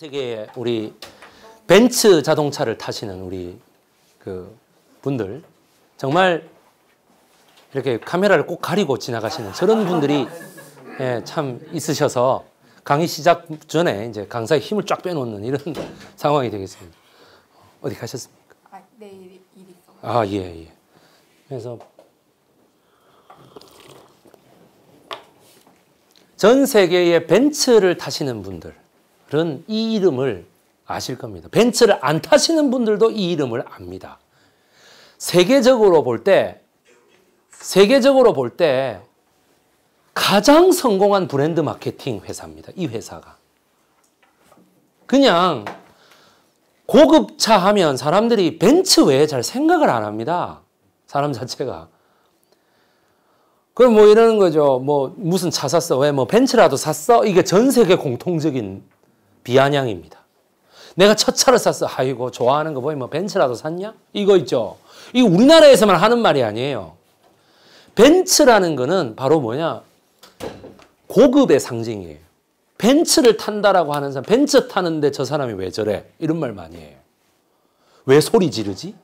세계에 우리 벤츠 자동차를 타시는 우리 그 분들 정말 이렇게 카메라를 꼭 가리고 지나가시는 저런 분들이 예, 참 있으셔서 강의 시작 전에 이제 강사의 힘을 쫙 빼놓는 이런 상황이 되겠습니다. 어디 가셨습니까? 아, 내일 네, 일이 있어. 아, 예, 예. 그래서 전 세계의 벤츠를 타시는 분들 그런 이 이름을 아실 겁니다. 벤츠를 안 타시는 분들도 이 이름을 압니다. 세계적으로 볼 때, 세계적으로 볼 때 가장 성공한 브랜드 마케팅 회사입니다. 이 회사가. 그냥 고급차 하면 사람들이 벤츠 외에 잘 생각을 안 합니다. 사람 자체가. 그럼 뭐 이러는 거죠. 뭐 무슨 차 샀어? 왜 뭐 벤츠라도 샀어? 이게 전 세계 공통적인 비아냥입니다. 내가 첫 차를 샀어. 아이고 좋아하는 거 보니 뭐 벤츠라도 샀냐? 이거 있죠. 이 우리나라에서만 하는 말이 아니에요. 벤츠라는 거는 바로 뭐냐? 고급의 상징이에요. 벤츠를 탄다라고 하는 사람, 벤츠 타는데 저 사람이 왜 저래? 이런 말 많이 해요. 왜 소리 지르지?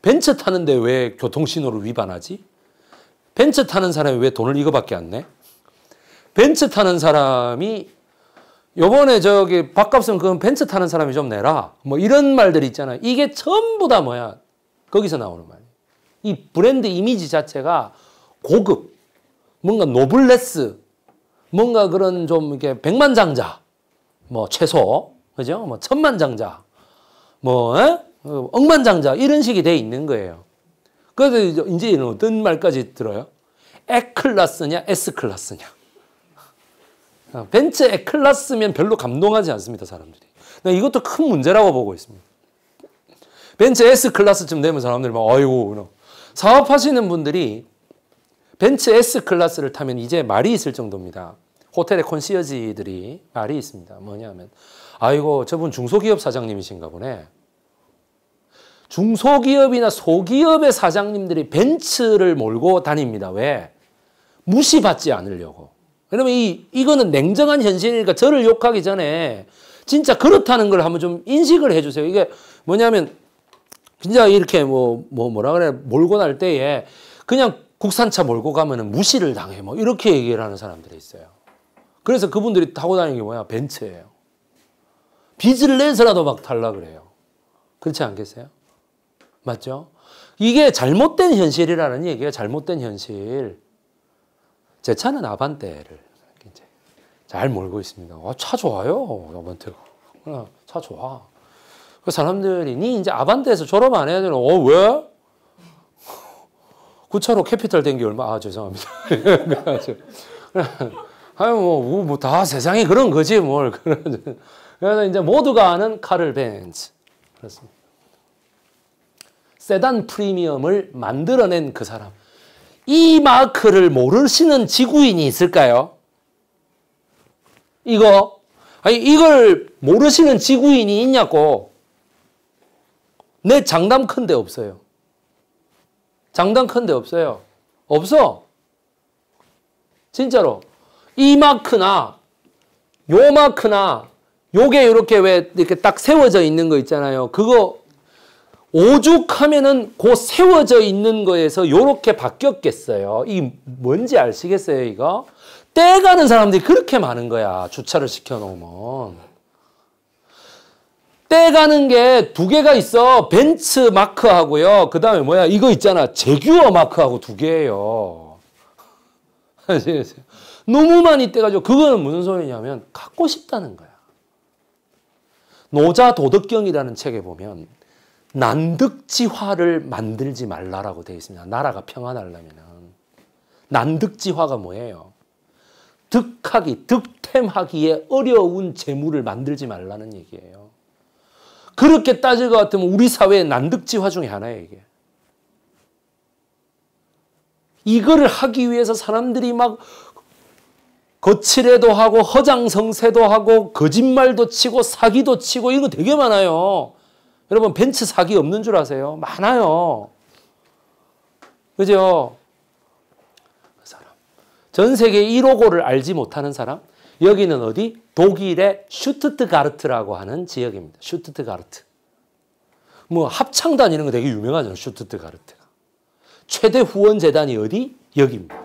벤츠 타는데 왜 교통신호를 위반하지? 벤츠 타는 사람이 왜 돈을 이거밖에 안 내? 벤츠 타는 사람이 요번에 저기 밥값은 그건 벤츠 타는 사람이 좀 내라. 뭐 이런 말들이 있잖아요. 이게 전부 다 뭐야? 거기서 나오는 말. 이에요이 브랜드 이미지 자체가 고급, 뭔가 노블레스, 뭔가 그런 좀 이렇게 백만장자, 뭐 최소, 그죠? 뭐 천만장자, 뭐 에? 어? 억만장자 이런 식이 돼 있는 거예요. 그래서 이제 이제는 어떤 말까지 들어요? 에클라스냐에스클라스냐 어, 벤츠 에클라스면 별로 감동하지 않습니다. 사람들이. 이것도 큰 문제라고 보고 있습니다. 벤츠 S 클라스쯤 되면 사람들이 막 아이고 사업하시는 분들이 벤츠 S 클라스를 타면 이제 말이 있을 정도입니다. 호텔의 콘시어지들이 말이 있습니다. 뭐냐면 아이고 저분 중소기업 사장님이신가 보네. 중소기업이나 소기업의 사장님들이 벤츠를 몰고 다닙니다. 왜? 무시받지 않으려고. 왜냐면 이, 이거는 냉정한 현실이니까 저를 욕하기 전에 진짜 그렇다는 걸 한번 좀 인식을 해주세요. 이게 뭐냐면 진짜 이렇게 뭐, 뭐 뭐라 그래 몰고 날 때에 그냥 국산차 몰고 가면은 무시를 당해 뭐 이렇게 얘기를 하는 사람들이 있어요. 그래서 그분들이 타고 다니는 게 뭐야? 벤츠예요. 빚을 내서라도 막 탈라 그래요. 그렇지 않겠어요? 맞죠? 이게 잘못된 현실이라는 얘기예요. 잘못된 현실. 제 차는 아반떼를 잘 몰고 있습니다. 아, 차 좋아요. 아반떼가. 아, 차 좋아. 그 사람들이 니 이제 아반떼에서 졸업 안 해야 되나? 어, 왜? 9차로 캐피탈 된 게 얼마? 아, 죄송합니다. 아유, 뭐, 뭐, 다 세상이 그런 거지, 뭘. 그래서 이제 모두가 아는 카를 벤츠. 그렇습니다. 세단 프리미엄을 만들어낸 그 사람. 이 마크를 모르시는 지구인이 있을까요? 이거 아니 이걸 모르시는 지구인이 있냐고 내 장담 큰데 없어요. 장담 큰데 없어요. 없어. 진짜로 이 마크나 요 마크나 요게 이렇게 왜 이렇게 딱 세워져 있는 거 있잖아요. 그거 오죽하면은 그 세워져 있는 거에서 요렇게 바뀌었겠어요. 이 뭔지 아시겠어요, 이거? 떼가는 사람들이 그렇게 많은 거야. 주차를 시켜놓으면. 떼가는 게 두 개가 있어. 벤츠 마크하고요. 그 다음에 뭐야. 이거 있잖아. 제규어 마크하고 두 개예요. 너무 많이 떼가지고 그거는 무슨 소리냐면 갖고 싶다는 거야. 노자 도덕경이라는 책에 보면 난득지화를 만들지 말라라고 되어 있습니다. 나라가 평안하려면 난득지화가 뭐예요? 득하기, 득템하기에 어려운 재물을 만들지 말라는 얘기예요. 그렇게 따질 것 같으면 우리 사회의 난득지화 중에 하나예요, 이게. 이거를 하기 위해서 사람들이 막 거칠애도 하고 허장성세도 하고 거짓말도 치고 사기도 치고 이거 되게 많아요. 여러분 벤츠 사기 없는 줄 아세요? 많아요. 그죠? 전 세계 1호고를 알지 못하는 사람? 여기는 어디? 독일의 슈트트가르트라고 하는 지역입니다. 슈트트가르트. 뭐 합창단 이런 거 되게 유명하잖아요. 슈트트가르트가. 최대 후원 재단이 어디? 여기입니다.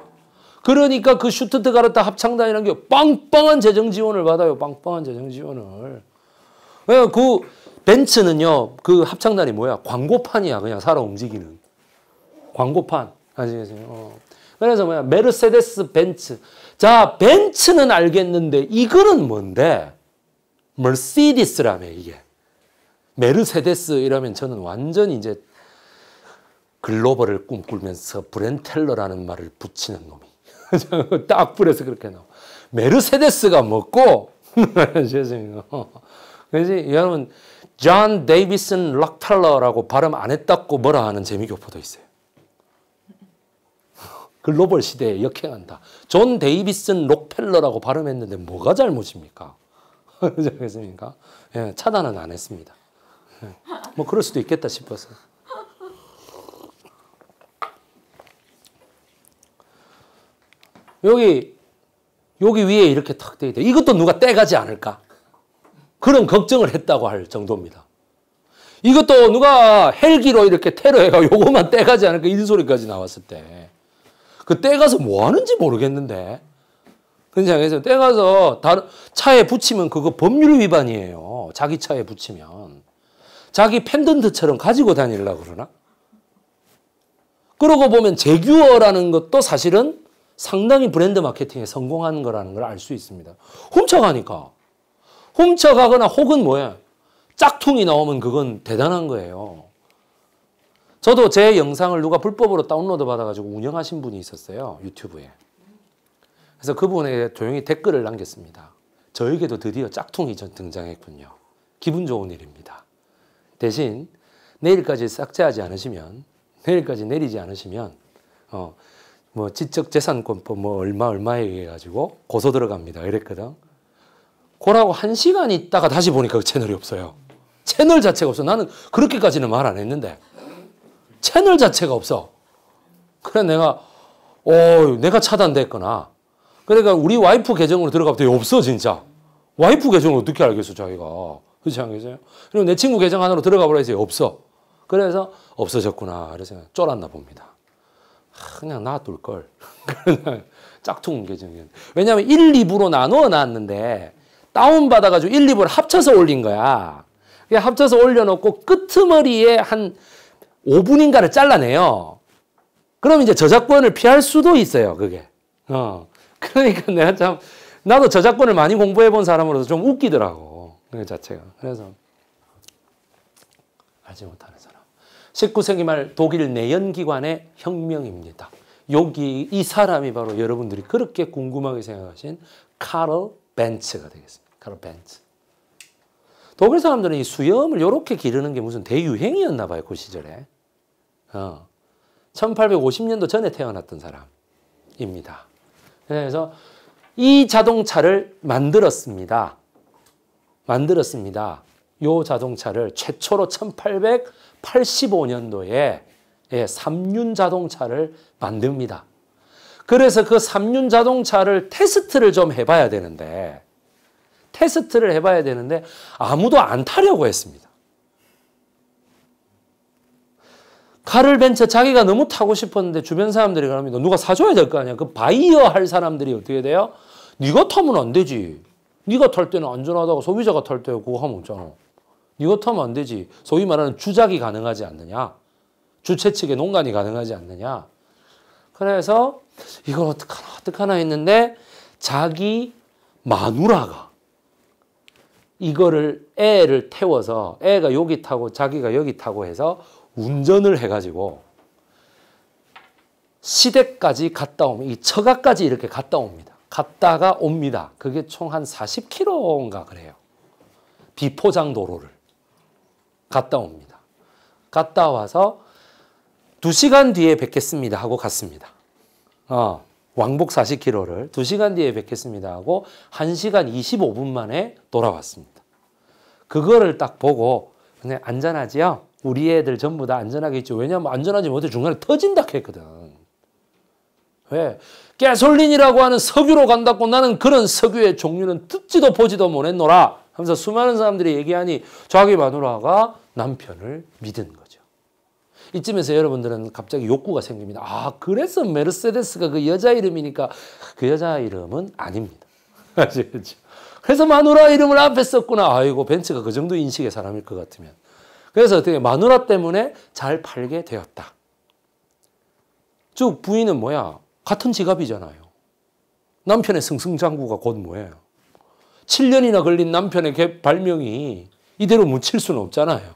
그러니까 그 슈트트가르트 합창단이라는 게 빵빵한 재정 지원을 받아요. 빵빵한 재정 지원을. 예, 그 벤츠는요. 그 합창단이 뭐야? 광고판이야. 그냥 살아 움직이는. 광고판. 아시겠어요? 어. 그래서 뭐야 메르세데스 벤츠. 자 벤츠는 알겠는데 이거는 뭔데? 멀시디스라며 이게. 메르세데스 이러면 저는 완전 이제 글로벌을 꿈꾸면서 브렌텔러라는 말을 붙이는 놈이. 딱 뿌려서 그렇게 나와. 메르세데스가 먹고, 죄송해요. 그지 여러분, 존 데이비슨 락펠러라고 발음 안 했다고 뭐라 하는 재미교포도 있어요. 글로벌 그 시대에 역행한다. 존 데이비슨 록펠러라고 발음했는데 뭐가 잘못입니까? 그렇습니까? 예, 차단은 안 했습니다. 예, 뭐 그럴 수도 있겠다 싶어서. 여기 여기 위에 이렇게 탁되 있다. 이것도 누가 떼가지 않을까? 그런 걱정을 했다고 할 정도입니다. 이것도 누가 헬기로 이렇게 테러해가 요것만 떼가지 않을까? 이런 소리까지 나왔을 때. 그때 가서 뭐 하는지 모르겠는데. 그런 장에서 때 가서 다른 차에 붙이면 그거 법률 위반이에요. 자기 차에 붙이면. 자기 펜던트처럼 가지고 다니려고 그러나? 그러고 보면 제규어라는 것도 사실은 상당히 브랜드 마케팅에 성공한 거라는 걸 알 수 있습니다. 훔쳐가니까. 훔쳐가거나 혹은 뭐야. 짝퉁이 나오면 그건 대단한 거예요. 저도 제 영상을 누가 불법으로 다운로드 받아가지고 운영하신 분이 있었어요. 유튜브에. 그래서 그분에 조용히 댓글을 남겼습니다. 저에게도 드디어 짝퉁이 전 등장했군요. 기분 좋은 일입니다. 대신 내일까지 삭제하지 않으시면 내일까지 내리지 않으시면 어, 뭐 지적재산권법 뭐, 뭐 얼마 얼마에 의해 가지고 고소 들어갑니다. 이랬거든. 고라고 한 시간 있다가 다시 보니까 그 채널이 없어요. 채널 자체가 없어. 나는 그렇게까지는 말 안 했는데. 채널 자체가 없어. 그래 내가 어 내가 차단됐거나 그러니까 우리 와이프 계정으로 들어가봤더니 없어 진짜. 와이프 계정을 어떻게 알겠어 자기가. 그렇지 않겠어요? 그리고 내 친구 계정 하나로 들어가 보라 해서 없어. 그래서 없어졌구나. 그래서 쫄았나 봅니다. 그냥 놔둘 걸. 짝퉁 계정이. 왜냐하면 1, 2부로 나누어 놨는데 다운받아가지고 1, 2부를 합쳐서 올린 거야. 합쳐서 올려놓고 끄머리에한 5분인가를 잘라내요. 그럼 이제 저작권을 피할 수도 있어요, 그게. 어. 그러니까 내가 참, 나도 저작권을 많이 공부해 본 사람으로서 좀 웃기더라고. 그 자체가. 그래서, 알지 못하는 사람. 19세기 말 독일 내연기관의 혁명입니다. 여기 이 사람이 바로 여러분들이 그렇게 궁금하게 생각하신 카로 벤츠가 되겠습니다. 카로 벤츠. 독일 사람들은 이 수염을 이렇게 기르는 게 무슨 대유행이었나 봐요. 그 시절에. 1850년도 어, 전에 태어났던 사람입니다. 그래서 이 자동차를 만들었습니다. 만들었습니다. 요 자동차를 최초로 1885년도에 예, 삼륜 자동차를 만듭니다. 그래서 그 삼륜 자동차를 테스트를 좀 해봐야 되는데 테스트를 해봐야 되는데 아무도 안 타려고 했습니다. 칼을 벤채 자기가 너무 타고 싶었는데 주변 사람들이 그럽니다. 누가 사줘야 될 거 아니야. 그 바이어 할 사람들이 어떻게 돼요? 네가 타면 안 되지. 네가 탈 때는 안전하다고 소비자가 탈때 그거 하면 없잖아. 네가 타면 안 되지. 소위 말하는 주작이 가능하지 않느냐. 주최 측의 농간이 가능하지 않느냐. 그래서 이걸 어떡하나 어떡하나 했는데 자기 마누라가 이거를 애를 태워서 애가 여기 타고 자기가 여기 타고 해서 운전을 해가지고 시댁까지 갔다 오면 이 처가까지 이렇게 갔다 옵니다. 갔다가 옵니다. 그게 총 한 40km인가 그래요. 비포장 도로를 갔다 옵니다. 갔다 와서 2시간 뒤에 뵙겠습니다 하고 갔습니다. 어, 왕복 40km를 2시간 뒤에 뵙겠습니다 하고 1시간 25분 만에 돌아왔습니다. 그거를 딱 보고 그냥 안전하지요? 우리 애들 전부 다 안전하게 있죠. 왜냐하면 안전하지 못해 중간에 터진다 했거든. 왜? 가솔린이라고 하는 석유로 간다고 나는 그런 석유의 종류는 듣지도 보지도 못했노라. 하면서 수많은 사람들이 얘기하니 자기 마누라가 남편을 믿은 거죠. 이쯤에서 여러분들은 갑자기 욕구가 생깁니다. 아, 그래서 메르세데스가 그 여자 이름이니까 그 여자 이름은 아닙니다. 아시겠죠? 그래서 마누라 이름을 앞에 썼구나. 아이고, 벤츠가 그 정도 인식의 사람일 것 같으면. 그래서 어떻게 마누라 때문에 잘 팔게 되었다. 즉 부인은 뭐야? 같은 지갑이잖아요. 남편의 승승장구가 곧 뭐예요? 7년이나 걸린 남편의 발명이 이대로 묻힐 수는 없잖아요.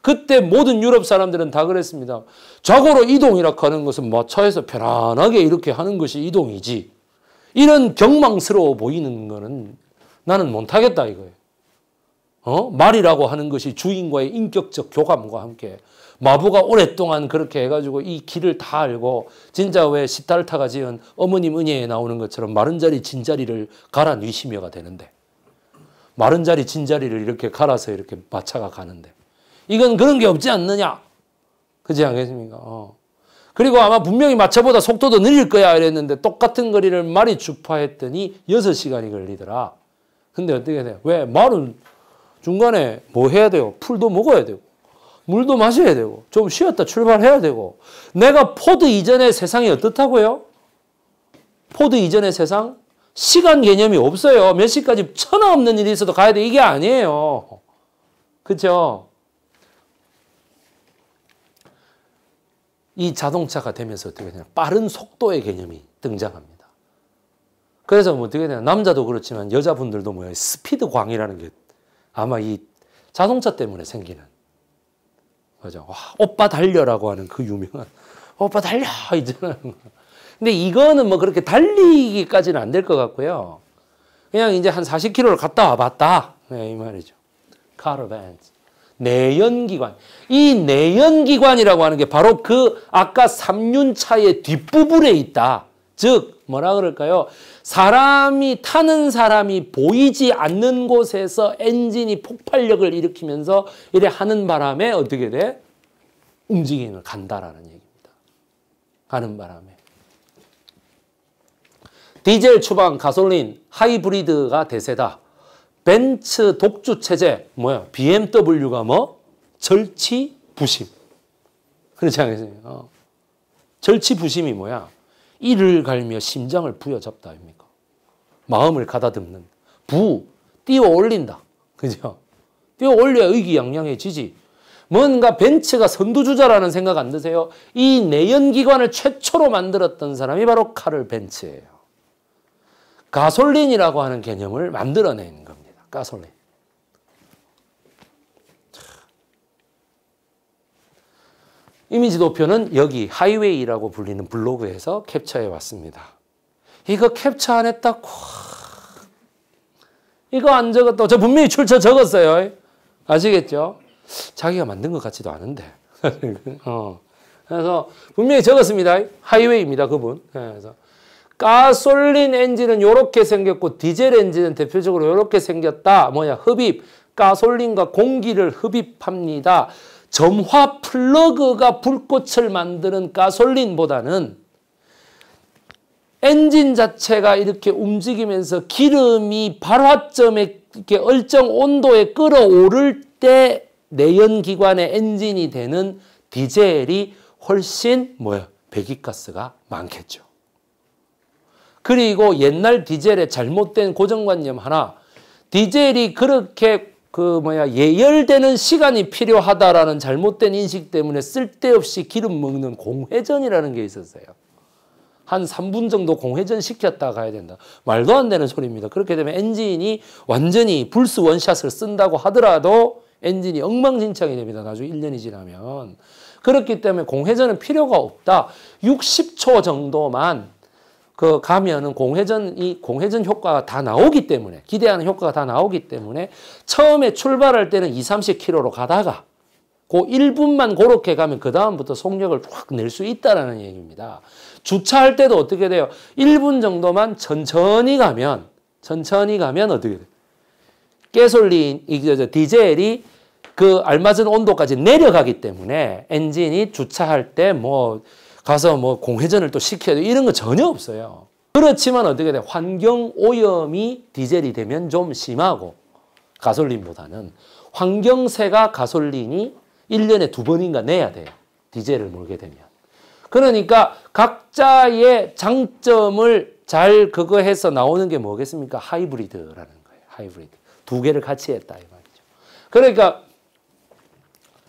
그때 모든 유럽 사람들은 다 그랬습니다. 좌고로 이동이라고 하는 것은 뭐 차에서 편안하게 이렇게 하는 것이 이동이지. 이런 경망스러워 보이는 거는 나는 못하겠다 이거예요. 어? 말이라고 하는 것이 주인과의 인격적 교감과 함께 마부가 오랫동안 그렇게 해가지고 이 길을 다 알고 진짜 왜 시달타가 지은 어머님 은혜에 나오는 것처럼 마른 자리 진자리를 갈아 뉘시며가 되는데 마른 자리 진자리를 이렇게 갈아서 이렇게 마차가 가는데 이건 그런 게 없지 않느냐 그지 않겠습니까? 어. 그리고 아마 분명히 마차보다 속도도 느릴 거야 이랬는데 똑같은 거리를 말이 주파했더니 6시간이 걸리더라. 근데 어떻게 돼 왜 말은 중간에 뭐 해야 돼요? 풀도 먹어야 되고, 물도 마셔야 되고, 좀 쉬었다 출발해야 되고. 내가 포드 이전의 세상이 어떻다고요? 포드 이전의 세상? 시간 개념이 없어요. 몇 시까지 천하 없는 일이 있어도 가야 돼. 이게 아니에요. 그쵸이 자동차가 되면서 어떻게 되냐. 빠른 속도의 개념이 등장합니다. 그래서 뭐 어떻게 되냐. 남자도 그렇지만 여자분들도 뭐야 스피드광이라는 게 아마 이 자동차 때문에 생기는 맞아. 와, 오빠 달려라고 하는 그 유명한 오빠 달려 있잖아 근데 이거는 뭐 그렇게 달리기까지는 안 될 것 같고요. 그냥 이제 한 40km를 갔다 와봤다. 네, 이 말이죠. 카르밴스. 내연기관. 이 내연기관이라고 하는 게 바로 그 아까 삼륜차의 뒷부분에 있다. 즉, 뭐라 그럴까요? 사람이 타는 사람이 보이지 않는 곳에서 엔진이 폭발력을 일으키면서 이래 하는 바람에 어떻게 돼? 움직임을 간다라는 얘기입니다. 가는 바람에. 디젤 추방, 가솔린, 하이브리드가 대세다. 벤츠 독주 체제, 뭐야? BMW가 뭐? 절치 부심. 그렇지 않겠어요? 절치 부심이 뭐야? 이를 갈며 심장을 부여잡다 아닙니까? 마음을 가다듬는 부 띄워 올린다. 그죠? 띄워 올려야 의기양양해지지. 뭔가 벤츠가 선두주자라는 생각 안 드세요? 이 내연기관을 최초로 만들었던 사람이 바로 카를 벤츠예요. 가솔린이라고 하는 개념을 만들어낸 겁니다. 가솔린. 이미지 도표는 여기 하이웨이라고 불리는 블로그에서 캡처해 왔습니다. 이거 캡처 안 했다 이거 안 적었다. 저 분명히 출처 적었어요. 아시겠죠? 자기가 만든 것 같지도 않은데. 어. 그래서 분명히 적었습니다. 하이웨이입니다. 그분. 예, 그래서 가솔린 엔진은 이렇게 생겼고 디젤 엔진은 대표적으로 이렇게 생겼다. 뭐야 흡입. 가솔린과 공기를 흡입합니다. 점화 플러그가 불꽃을 만드는 가솔린보다는 엔진 자체가 이렇게 움직이면서 기름이 발화점에 이렇게 얼정 온도에 끌어오를 때 내연기관의 엔진이 되는 디젤이 훨씬 뭐야 배기가스가 많겠죠. 그리고 옛날 디젤의 잘못된 고정관념 하나 디젤이 그렇게 그 뭐야 예열되는 시간이 필요하다라는 잘못된 인식 때문에 쓸데없이 기름 먹는 공회전이라는 게 있었어요. 한 3분 정도 공회전 시켰다 가야 된다. 말도 안 되는 소리입니다. 그렇게 되면 엔진이 완전히 불스 원샷을 쓴다고 하더라도 엔진이 엉망진창이 됩니다. 나중에 1년이 지나면. 그렇기 때문에 공회전은 필요가 없다. 60초 정도만 그 가면은 공회전이 공회전 효과가 다 나오기 때문에 기대하는 효과가 다 나오기 때문에 처음에 출발할 때는 2, 30km로 가다가 그 1분만 그렇게 가면 그 다음부터 속력을 확 낼 수 있다라는 얘기입니다. 주차할 때도 어떻게 돼요? 1분 정도만 천천히 가면 천천히 가면 어떻게 돼요? 가솔린 이제 디젤이 그 알맞은 온도까지 내려가기 때문에 엔진이 주차할 때뭐 가서 뭐 공회전을 또 시켜야 돼. 이런 거 전혀 없어요. 그렇지만 어떻게 돼? 환경 오염이 디젤이 되면 좀 심하고 가솔린보다는 환경세가 가솔린이 1년에 두 번인가 내야 돼요. 디젤을 몰게 되면. 그러니까 각자의 장점을 잘 그거 해서 나오는 게 뭐겠습니까? 하이브리드라는 거예요. 하이브리드. 두 개를 같이 했다 이 말이죠. 그러니까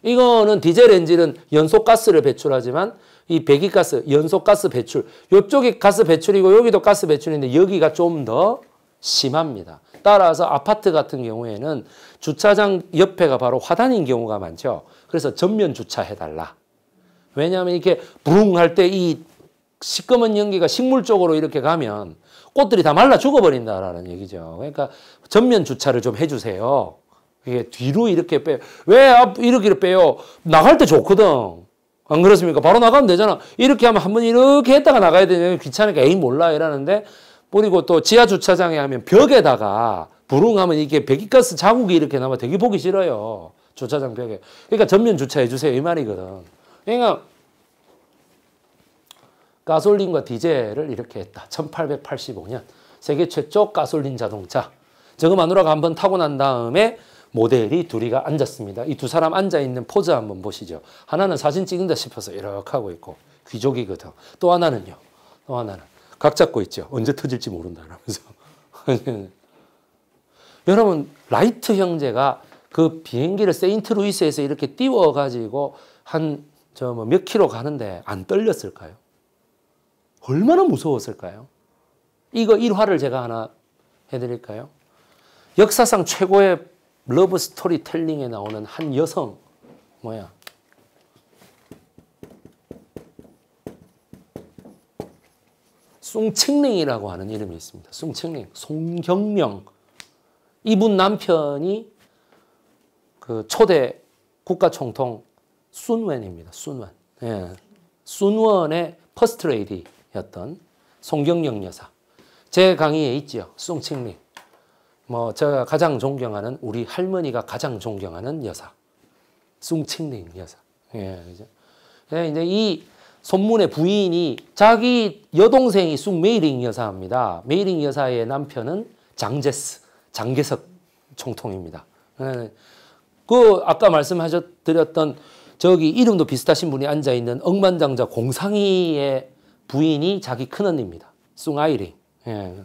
이거는 디젤 엔진은 연소 가스를 배출하지만 이 배기가스, 연소가스 배출. 이쪽이 가스 배출이고 여기도 가스 배출인데 여기가 좀 더 심합니다. 따라서 아파트 같은 경우에는 주차장 옆에가 바로 화단인 경우가 많죠. 그래서 전면 주차해달라. 왜냐하면 이렇게 부릉 할때 이 시꺼먼 연기가 식물 쪽으로 이렇게 가면 꽃들이 다 말라 죽어버린다라는 얘기죠. 그러니까 전면 주차를 좀 해주세요. 이게 뒤로 이렇게 빼요. 왜 이렇게 빼요? 나갈 때 좋거든. 안 그렇습니까? 바로 나가면 되잖아. 이렇게 하면 한 번 이렇게 했다가 나가야 되냐 귀찮으니까 에이 몰라 이러는데 뿌리고 또 지하 주차장에 하면 벽에다가 부릉하면 이게 배기가스 자국이 이렇게 나와 되게 보기 싫어요. 주차장 벽에. 그러니까 전면 주차해 주세요 이 말이거든. 그러니까 가솔린과 디젤을 이렇게 했다. 1885년 세계 최초 가솔린 자동차. 저거마누라가 한번 타고 난 다음에 모델이 둘이가 앉았습니다. 이 두 사람 앉아 있는 포즈 한번 보시죠. 하나는 사진 찍는다 싶어서 이렇게 하고 있고 귀족이거든. 또 하나는요. 또 하나는 각 잡고 있죠. 언제 터질지 모른다 그러면서. 여러분 라이트 형제가 그 비행기를 세인트루이스에서 이렇게 띄워 가지고 한 저 뭐 몇 킬로 가는데 안 떨렸을까요? 얼마나 무서웠을까요? 이거 일화를 제가 하나 해드릴까요? 역사상 최고의 러브 스토리텔링에 나오는 한 여성 뭐야? 숭칭랭이라고 하는 이름이 있습니다. 숭칭랭, 송경령. 이분 남편이 그 초대 국가총통 순 w 입니다순 w 예. 순원의 퍼스트레이디였던 송경령 여사. 제 강의에 있지요. 칭랭 뭐 제가 가장 존경하는 우리 할머니가 가장 존경하는 여사 숭칭님 여사. 예, 그죠? 예, 이제 이 손문의 부인이 자기 여동생이 숭메이링 여사입니다. 메이링 여사의 남편은 장제스 장계석 총통입니다. 예, 그 아까 말씀하셨드렸던 저기 이름도 비슷하신 분이 앉아 있는 억만장자 공상이의 부인이 자기 큰언니입니다. 숭아이링. 예.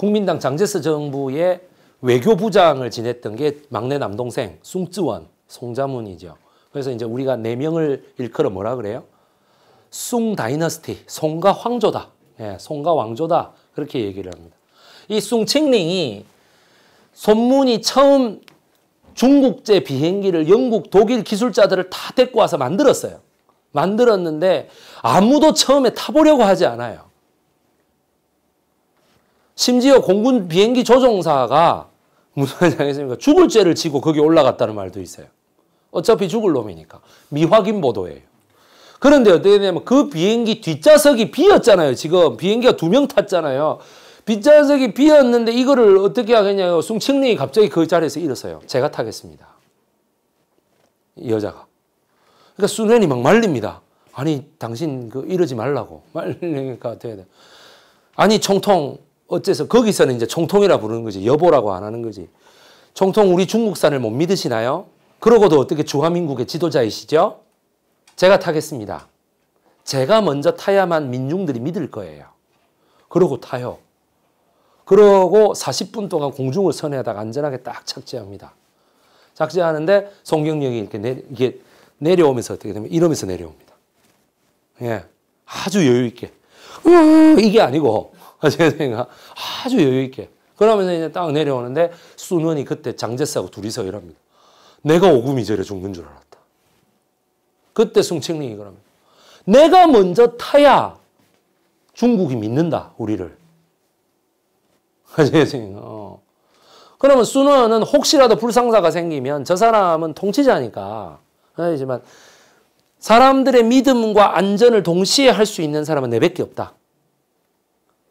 국민당 장제스 정부의 외교부장을 지냈던 게 막내 남동생 숭지원 송자문이죠. 그래서 이제 우리가 네 명을 일컬어 뭐라 그래요? 숭 다이너스티, 송가 황조다. 예, 송가 왕조다. 그렇게 얘기를 합니다. 이 숭칭링이 손문이 처음 중국제 비행기를 영국, 독일 기술자들을 다 데리고 와서 만들었어요. 만들었는데 아무도 처음에 타보려고 하지 않아요. 심지어 공군 비행기 조종사가 무슨 말인지 겠습니까 죽을 죄를 지고 거기 올라갔다는 말도 있어요. 어차피 죽을 놈이니까. 미확인 보도예요. 그런데 어떻게 되냐면 그 비행기 뒷좌석이 비었잖아요. 지금 비행기가 두 명 탔잖아요. 뒷좌석이 비었는데 이거를 어떻게 하겠냐고 숭칭님이 갑자기 그 자리에서 일어서요. 제가 타겠습니다. 이 여자가. 그러니까 순현이 막 말립니다. 아니 당신 그 이러지 말라고 말리니까 어떻게 돼. 아니 총통 어째서 거기서는 이제 총통이라 부르는 거지 여보라고 안 하는 거지. 총통 우리 중국산을 못 믿으시나요? 그러고도 어떻게 중화민국의 지도자이시죠? 제가 타겠습니다. 제가 먼저 타야만 민중들이 믿을 거예요. 그러고 타요. 그러고 40분 동안 공중을 선회하다가 안전하게 딱 착지합니다. 착지하는데 송경령이 이렇게, 내, 이게 내려오면서 어떻게 되면 이러면서 내려옵니다. 예. 아주 여유있게. 음, 이게 아니고 아, 제생 아주 여유 있게. 그러면서 이제 딱 내려오는데 순원이 그때 장제스하고 둘이서 일합니다. 내가 오금이절에 죽는 줄 알았다. 그때 송책링이 그러면 내가 먼저 타야 중국이 믿는다 우리를. 아, 제 생각. 어. 그러면 순원은 혹시라도 불상사가 생기면 저 사람은 통치자니까 하지만 사람들의 믿음과 안전을 동시에 할 수 있는 사람은 내밖에 없다.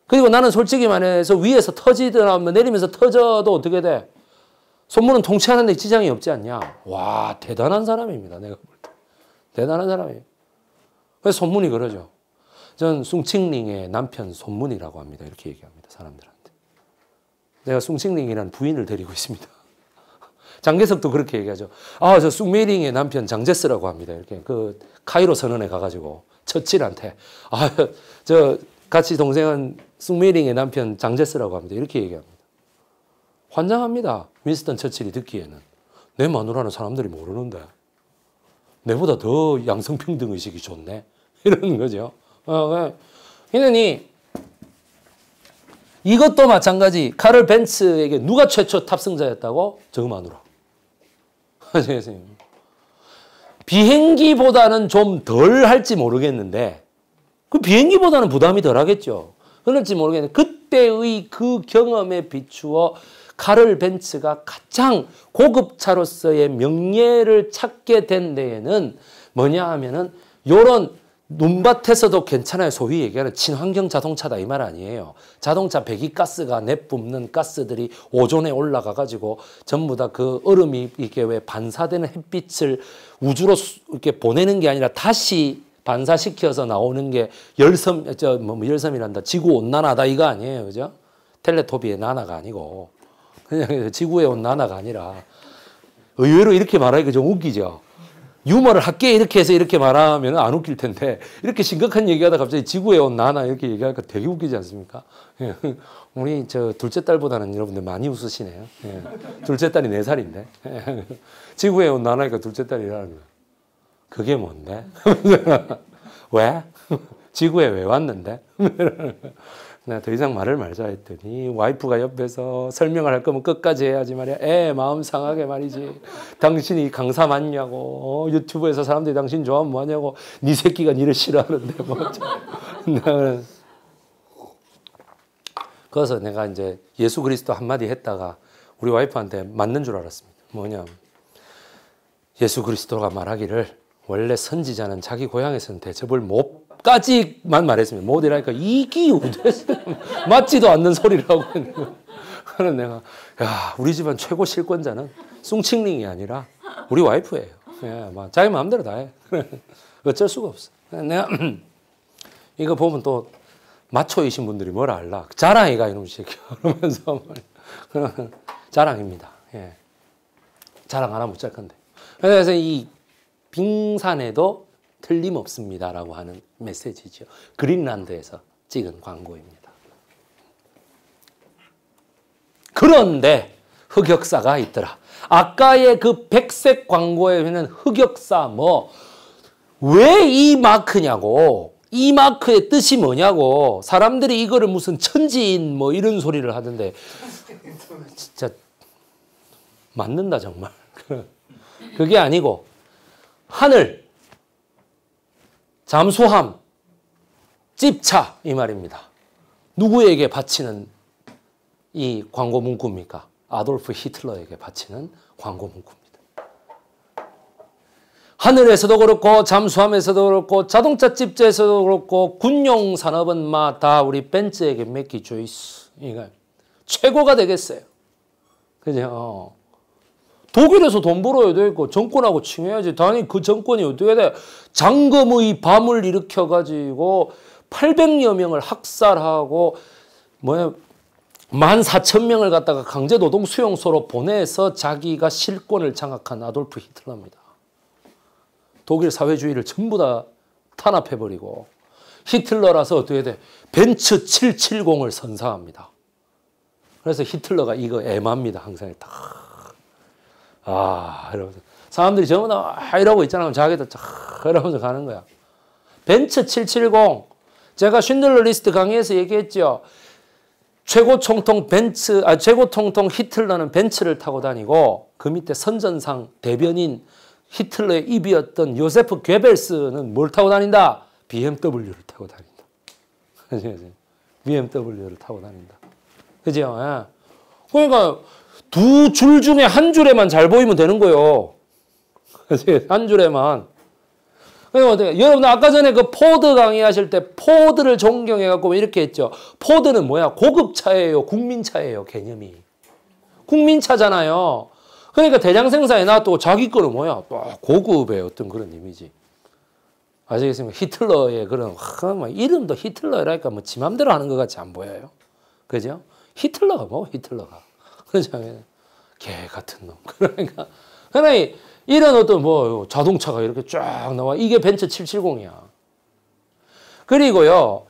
그리고 나는 솔직히 말해서 위에서 터지더라 내리면서 터져도 어떻게 돼? 손문은 통치하는데 지장이 없지 않냐? 와 대단한 사람입니다. 내가 볼 때. 대단한 사람이에요. 왜 손문이 그러죠? 전 숭칭링의 남편 손문이라고 합니다. 이렇게 얘기합니다. 사람들한테. 내가 숭칭링이라는 부인을 데리고 있습니다. 장계석도 그렇게 얘기하죠. 아, 저 숭메링의 남편 장제스라고 합니다. 이렇게 그 카이로 선언에 가가지고 처칠한테 아, 저 같이 동생은 숙메링의 남편 장제스라고 합니다. 이렇게 얘기합니다. 환장합니다. 윈스턴 처칠이 듣기에는. 내 마누라는 사람들이 모르는데. 내보다 더 양성평등 의식이 좋네. 이러는 거죠. 어, 어, 그러니 이것도 마찬가지. 카를 벤츠에게 누가 최초 탑승자였다고? 저 마누라. 선생님. 아, 비행기보다는 좀 덜 할지 모르겠는데 그 비행기보다는 부담이 덜 하겠죠. 그럴지 모르겠는데 그때의 그 경험에 비추어 카를 벤츠가 가장 고급차로서의 명예를 찾게 된 데에는 뭐냐 하면은 요런 눈밭에서도 괜찮아요. 소위 얘기하는 친환경 자동차다 이 말 아니에요. 자동차 배기가스가 내뿜는 가스들이 오존에 올라가 가지고 전부 다 그 얼음이 이게 왜 반사되는 햇빛을 우주로 이렇게 보내는 게 아니라 다시 반사시켜서 나오는 게 열섬, 저, 뭐, 뭐 열섬이란다. 지구 온난화다 이거 아니에요. 그죠? 텔레토비의 나나가 아니고. 그냥 지구의 온난화가 아니라. 의외로 이렇게 말하기가 좀 웃기죠. 유머를 할게 이렇게 해서 이렇게 말하면 안 웃길 텐데 이렇게 심각한 얘기하다 갑자기 지구의온난화 이렇게 얘기하니까 되게 웃기지 않습니까? 예. 우리 저 둘째 딸보다는 여러분들 많이 웃으시네요. 예. 둘째 딸이 네 살인데 예. 지구의온난화니까 둘째 딸이라는 거예요. 그게 뭔데? 왜? 지구에 왜 왔는데? 내가 네, 더 이상 말을 말자 했더니 와이프가 옆에서 설명을 할 거면 끝까지 해야지 말이야. 애 마음 상하게 말이지. 당신이 강사 맞냐고. 어, 유튜브에서 사람들이 당신 좋아하면 뭐냐고네 새끼가 니를 싫어하는데 뭐. 네. 그래서 내가 이제 예수 그리스도 한마디 했다가 우리 와이프한테 맞는 줄 알았습니다. 뭐냐 예수 그리스도가 말하기를 원래 선지자는 자기 고향에서는 대접을 못까지만 말했으면 못이라니까 이기 우대했 맞지도 않는 소리라고했는거 그래서 내가 야 우리 집안 최고 실권자는 숭칭링이 아니라 우리 와이프예요. 예, 막 자기 마음대로 다 해. 어쩔 수가 없어. 내가 이거 보면 또 마초이신 분들이 뭐라 할라. 자랑이가 이놈 새끼. 그러면서 그런 자랑입니다. 예. 자랑 하나 못잘 건데. 그래서 이 빙산에도 틀림없습니다라고 하는 메시지죠. 그린란드에서 찍은 광고입니다. 그런데 흑역사가 있더라. 아까의 그 백색 광고에는 흑역사 뭐 왜 이 마크냐고 이 마크의 뜻이 뭐냐고 사람들이 이거를 무슨 천지인 뭐 이런 소리를 하던데 진짜 맞는다 정말 그게 아니고 하늘, 잠수함, 집차 이 말입니다. 누구에게 바치는 이 광고 문구입니까? 아돌프 히틀러에게 바치는 광고 문구입니다. 하늘에서도 그렇고 잠수함에서도 그렇고 자동차 집재에서도 그렇고 군용 산업은 마 다 우리 벤츠에게 맡기죠. 이가 최고가 되겠어요. 그죠? 독일에서 돈 벌어야 되고 정권하고 칭해야지. 당연히 그 정권이 어떻게 돼? 장검의 밤을 일으켜가지고 800여 명을 학살하고 뭐야 14,000명을 갖다가 강제노동 수용소로 보내서 자기가 실권을 장악한 아돌프 히틀러입니다. 독일 사회주의를 전부 다 탄압해버리고 히틀러라서 어떻게 돼? 벤츠 770을 선사합니다. 그래서 히틀러가 이거 애마입니다. 항상 딱. 아, 이러면서. 사람들이 전부 다 아, 이러고 있잖아. 자기도 자, 이러면서 가는 거야. 벤츠 770. 제가 쉰들러 리스트 강의에서 얘기했죠. 최고 총통 벤츠, 아, 최고 통통 히틀러는 벤츠를 타고 다니고 그 밑에 선전상 대변인 히틀러의 입이었던 요세프 괴벨스는 뭘 타고 다닌다? BMW를 타고 다닌다. BMW를 타고 다닌다. 그죠? 예. 그러니까 두줄 중에 한 줄에만 잘 보이면 되는 거예요. 한 줄에만. 여러분 아까 전에 그 포드 강의하실 때 포드를 존경해 갖고 이렇게 했죠. 포드는 뭐야? 고급차예요. 국민차예요. 개념이. 국민차잖아요. 그러니까 대량 생산에 나 또 자기 거는 뭐야? 또 뭐 고급의 어떤 그런 이미지. 아시겠습니까? 히틀러의 그런 하, 뭐 이름도 히틀러라니까 뭐 지맘대로 하는 것 같이 안 보여요. 그죠? 히틀러가 뭐 히틀러가. 그러잖아요. 개 같은 놈. 그러니까 그러니 이런 어떤 뭐 자동차가 이렇게 쫙 나와 이게 벤츠 770이야. 그리고요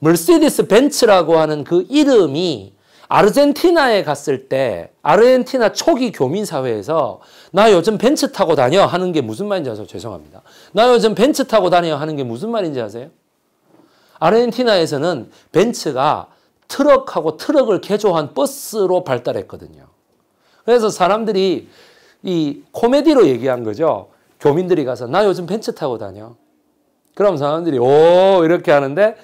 멀세디스 벤츠라고 하는 그 이름이 아르헨티나에 갔을 때 아르헨티나 초기 교민 사회에서 나 요즘 벤츠 타고 다녀 하는 게 무슨 말인지 아세요? 죄송합니다. 나 요즘 벤츠 타고 다녀 하는 게 무슨 말인지 아세요? 아르헨티나에서는 벤츠가 트럭하고 트럭을 개조한 버스로 발달했거든요. 그래서 사람들이 이 코미디로 얘기한 거죠. 교민들이 가서 나 요즘 벤츠 타고 다녀. 그럼 사람들이 오 이렇게 하는데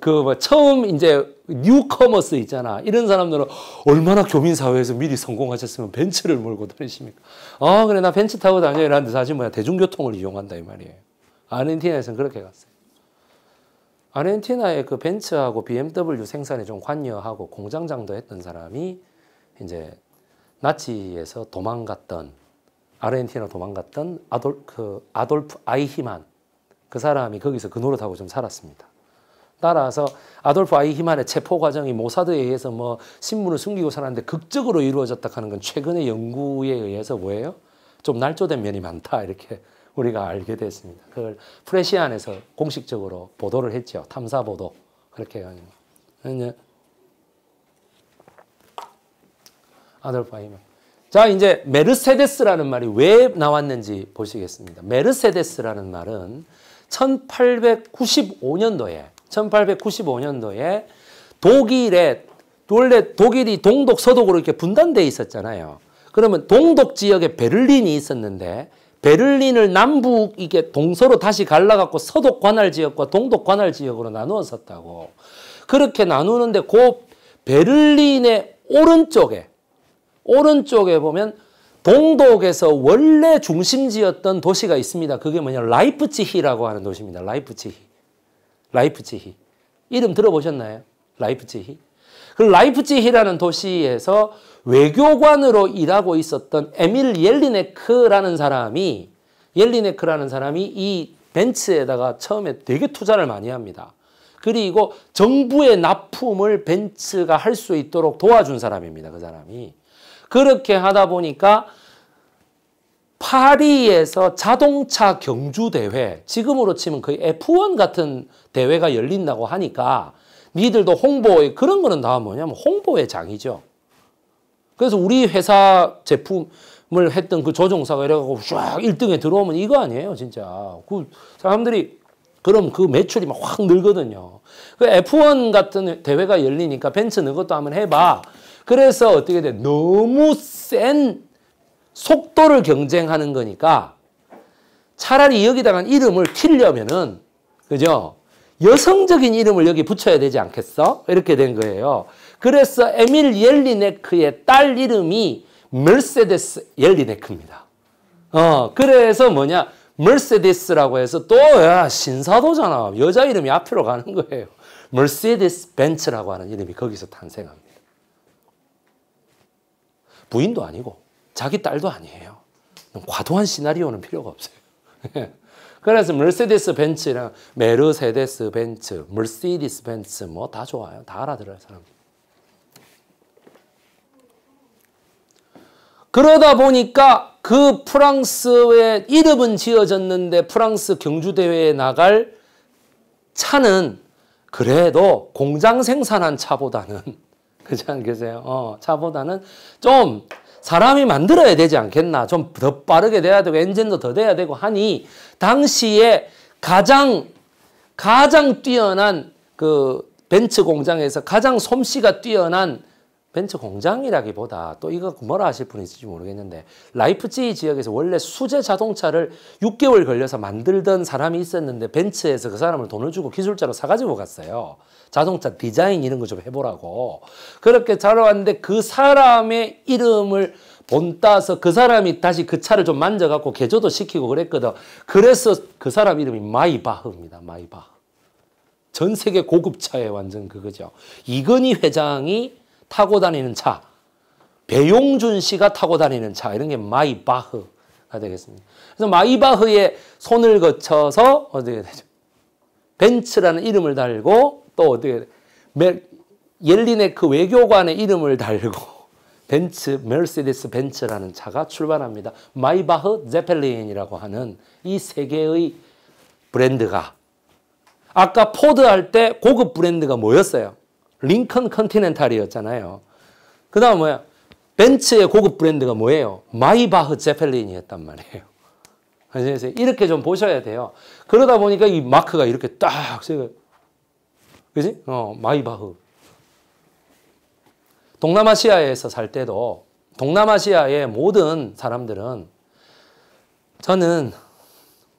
그 뭐 처음 이제 뉴커머스 있잖아. 이런 사람들은 얼마나 교민 사회에서 미리 성공하셨으면 벤츠를 몰고 다니십니까? 아 그래 나 벤츠 타고 다녀 이러는데 사실 뭐야 대중교통을 이용한다 이 말이에요. 아르헨티나에서는 그렇게 갔어요. 아르헨티나의 그 벤츠하고 BMW 생산에 좀 관여하고 공장장도 했던 사람이 이제 나치에서 도망갔던 아르헨티나 도망갔던 아돌크 그 아돌프 아이히만 그 사람이 거기서 그 노릇하고 좀 살았습니다. 따라서 아돌프 아이히만의 체포 과정이 모사드에 의해서 뭐 신문을 숨기고 살았는데 극적으로 이루어졌다 하는 건 최근의 연구에 의해서 뭐예요? 좀 날조된 면이 많다 이렇게 우리가 알게 됐습니다. 그걸 프레시안에서 공식적으로 보도를 했죠. 탐사 보도. 그렇게 해요. 아돌프 하이 자, 이제 메르세데스라는 말이 왜 나왔는지 보시겠습니다. 메르세데스라는 말은 1895년도에 1895년도에 독일의 원래 독일이 동독 서독으로 이렇게 분단돼 있었잖아요. 그러면 동독 지역에 베를린이 있었는데 베를린을 남북 이게 동서로 다시 갈라갖고 서독 관할 지역과 동독 관할 지역으로 나누었었다고. 그렇게 나누는데 그 베를린의 오른쪽에 오른쪽에 보면 동독에서 원래 중심지였던 도시가 있습니다. 그게 뭐냐 라이프치히라고 하는 도시입니다. 라이프치히. 라이프치히. 이름 들어보셨나요? 라이프치히. 그 라이프치히라는 도시에서 외교관으로 일하고 있었던 에밀 옐리네크라는 사람이 옐리네크라는 사람이 이 벤츠에다가 처음에 되게 투자를 많이 합니다. 그리고 정부의 납품을 벤츠가 할 수 있도록 도와준 사람입니다. 그 사람이. 그렇게 하다 보니까 파리에서 자동차 경주대회, 지금으로 치면 거의 F1 같은 대회가 열린다고 하니까 미들도 홍보에 그런 거는 다 뭐냐면 홍보의 장이죠. 그래서 우리 회사 제품을 했던 그 조종사가 이래갖고쫙 1등에 들어오면 이거 아니에요, 진짜. 그 사람들이 그럼 그 매출이 막 확 늘거든요. 그 F1 같은 대회가 열리니까 벤츠는 것도 한번 해봐. 그래서 어떻게 돼? 너무 센 속도를 경쟁하는 거니까 차라리 여기다가 이름을 튀려면은 그죠? 여성적인 이름을 여기 붙여야 되지 않겠어? 이렇게 된 거예요. 그래서 에밀 옐리네크의 딸 이름이 멀세데스 옐리네크입니다. 어, 그래서 뭐냐? 멀세데스라고 해서 또 야, 신사도잖아. 여자 이름이 앞으로 가는 거예요. 멀세데스 벤츠라고 하는 이름이 거기서 탄생합니다. 부인도 아니고 자기 딸도 아니에요. 과도한 시나리오는 필요가 없어요. 그래서 멀세데스 벤츠나 메르세데스 벤츠, 멀시디스 벤츠 뭐 다 좋아요. 다 알아들어요, 사람. 그러다 보니까 그 프랑스의 이름은 지어졌는데 프랑스 경주대회에 나갈 차는 그래도 공장 생산한 차보다는 그렇지 않겠어요? 어, 차보다는 좀 사람이 만들어야 되지 않겠나. 좀 더 빠르게 돼야 되고 엔진도 더 돼야 되고 하니 당시에 가장 가장 뛰어난 그 벤츠 공장에서 가장 솜씨가 뛰어난 벤츠 공장이라기보다 또 이거 뭐라 하실 분이 있을지 모르겠는데 라이프치히 지역에서 원래 수제 자동차를 6개월 걸려서 만들던 사람이 있었는데 벤츠에서 그 사람을 돈을 주고 기술자로 사가지고 갔어요. 자동차 디자인 이런 거 좀 해보라고 그렇게 자러 왔는데 그 사람의 이름을 본 따서 그 사람이 다시 그 차를 좀 만져갖고 개조도 시키고 그랬거든 그래서 그 사람 이름이 마이바흐입니다 마이바흐 전 세계 고급차에 완전 그거죠 이건희 회장이 타고 다니는 차 배용준 씨가 타고 다니는 차 이런 게 마이바흐가 되겠습니다 그래서 마이바흐의 손을 거쳐서 어떻게 되죠 벤츠라는 이름을 달고 또 어떻게 옐린의 그 외교관의 이름을 달고 벤츠 메르세데스 벤츠라는 차가 출발합니다. 마이바흐 제펠린이라고 하는 이세 개의 브랜드가 아까 포드 할 때 고급 브랜드가 뭐였어요? 링컨 컨티넨탈이었잖아요. 그 다음 뭐야? 벤츠의 고급 브랜드가 뭐예요? 마이바흐 제펠린이었단 말이에요. 그래서 이렇게 좀 보셔야 돼요. 그러다 보니까 이 마크가 이렇게 딱 그지? 어, 마이바흐. 동남아시아에서 살 때도 동남아시아의 모든 사람들은 저는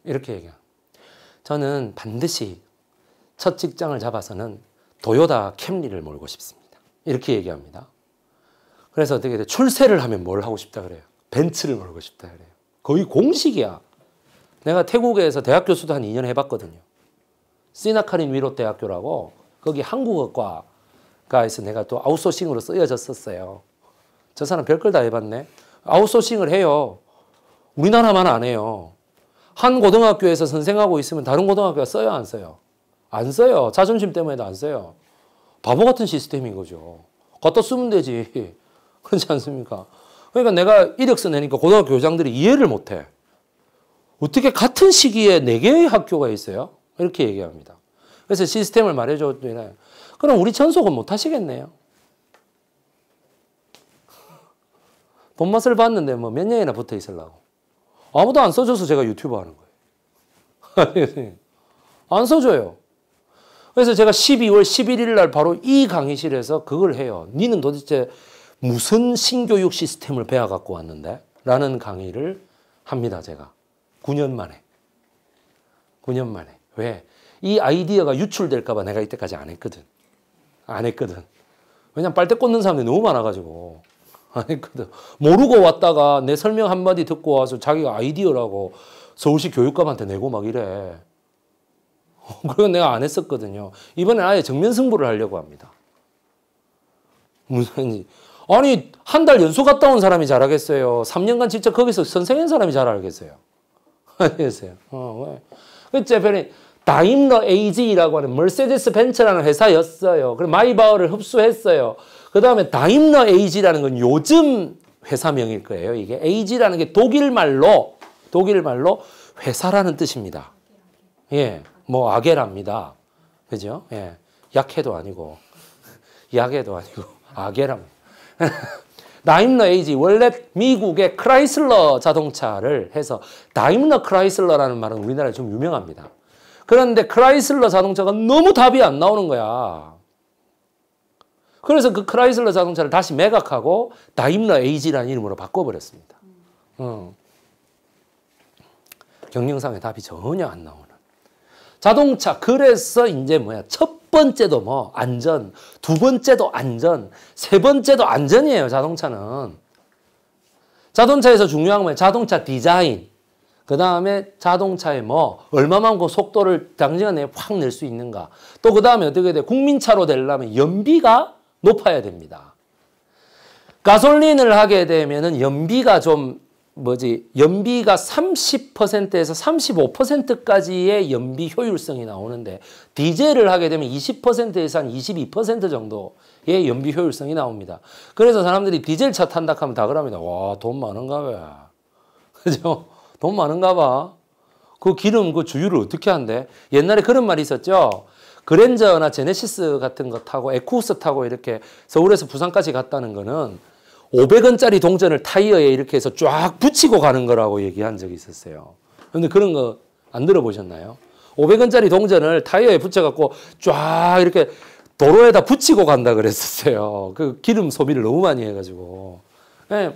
이렇게 얘기해요. 저는 반드시 첫 직장을 잡아서는 도요다 캠리를 몰고 싶습니다. 이렇게 얘기합니다. 그래서 어떻게 돼? 출세를 하면 뭘 하고 싶다 그래요? 벤츠를 몰고 싶다 그래요. 거의 공식이야. 내가 태국에서 대학 교수도 한 2년 해봤거든요. 시나카린 위로 대학교라고 거기 한국어과가에서 내가 또 아웃소싱으로 쓰여졌었어요. 저 사람 별걸 다 해봤네. 아웃소싱을 해요. 우리나라만 안 해요. 한 고등학교에서 선생하고 있으면 다른 고등학교가 써요, 안 써요? 안 써요. 자존심 때문에도 안 써요. 바보 같은 시스템인 거죠. 갖다 쓰면 되지. 그렇지 않습니까? 그러니까 내가 이력서 내니까 고등학교 교장들이 이해를 못 해. 어떻게 같은 시기에 네 개의 학교가 있어요? 이렇게 얘기합니다. 그래서 시스템을 말해줬더니 그럼 우리 전속은 못 하시겠네요. 본맛을 봤는데 뭐 몇 년이나 붙어 있으려고. 아무도 안 써줘서 제가 유튜브 하는 거예요. 안 써줘요. 그래서 제가 12월 11일 날 바로 이 강의실에서 그걸 해요. 니는 도대체 무슨 신교육 시스템을 배워갖고 왔는데? 라는 강의를 합니다, 제가. 9년 만에. 9년 만에. 왜? 이 아이디어가 유출될까봐 내가 이때까지 안 했거든. 안 했거든. 왜냐면 빨대 꽂는 사람들이 너무 많아가지고. 안 했거든. 모르고 왔다가 내 설명 한마디 듣고 와서 자기가 아이디어라고 서울시 교육감한테 내고 막 이래. 그건 내가 안 했었거든요. 이번에 아예 정면 승부를 하려고 합니다. 무슨지. 아니, 한 달 연수 갔다 온 사람이 잘하겠어요. 3년간 직접 거기서 선생인 사람이 잘알겠어요 알겠어요. 어, 왜? 그 재팬이 다임러 AG라고 하는 멀세데스 벤츠라는 회사였어요. 그럼 마이바흐를 흡수했어요. 그 다음에 다임러 AG라는 건 요즘 회사명일 거예요. 이게 AG라는 게 독일말로 독일말로 회사라는 뜻입니다. 예, 뭐 아게랍니다. 그죠? 예, 약해도 아니고 약해도 아니고 아게랍. 다임러 AG 원래 미국의 크라이슬러 자동차를 해서 다임러 크라이슬러라는 말은 우리나라에 좀 유명합니다. 그런데 크라이슬러 자동차가 너무 답이 안 나오는 거야. 그래서 그 크라이슬러 자동차를 다시 매각하고 다임러 에이지라는 이름으로 바꿔버렸습니다. 어. 경영상의 답이 전혀 안 나오는. 자동차 그래서 이제 뭐야 첫 번째도 뭐 안전, 두 번째도 안전, 세 번째도 안전이에요 자동차는. 자동차에서 중요한 건 자동차 디자인, 그 다음에 자동차에 뭐 얼마만큼 그 속도를 당시간 내에 확 낼 수 있는가. 또그 다음에 어떻게 돼? 국민차로 되려면 연비가 높아야 됩니다. 가솔린을 하게 되면은 연비가 좀 뭐지 연비가 30%에서 35%까지의 연비 효율성이 나오는데 디젤을 하게 되면 20%에서 한 22% 정도의 연비 효율성이 나옵니다. 그래서 사람들이 디젤 차 탄다 하면 다 그럽니다. 와 돈 많은가 봐. 그죠? 돈 많은가 봐. 그 기름 그 주유를 어떻게 한대? 옛날에 그런 말이 있었죠. 그랜저나 제네시스 같은 거 타고 에쿠스 타고 이렇게 서울에서 부산까지 갔다는 거는 500원짜리 동전을 타이어에 이렇게 해서 쫙 붙이고 가는 거라고 얘기한 적이 있었어요. 근데 그런 거 안 들어보셨나요? 500원짜리 동전을 타이어에 붙여갖고 쫙 이렇게 도로에다 붙이고 간다 그랬었어요. 그 기름 소비를 너무 많이 해가지고. 네.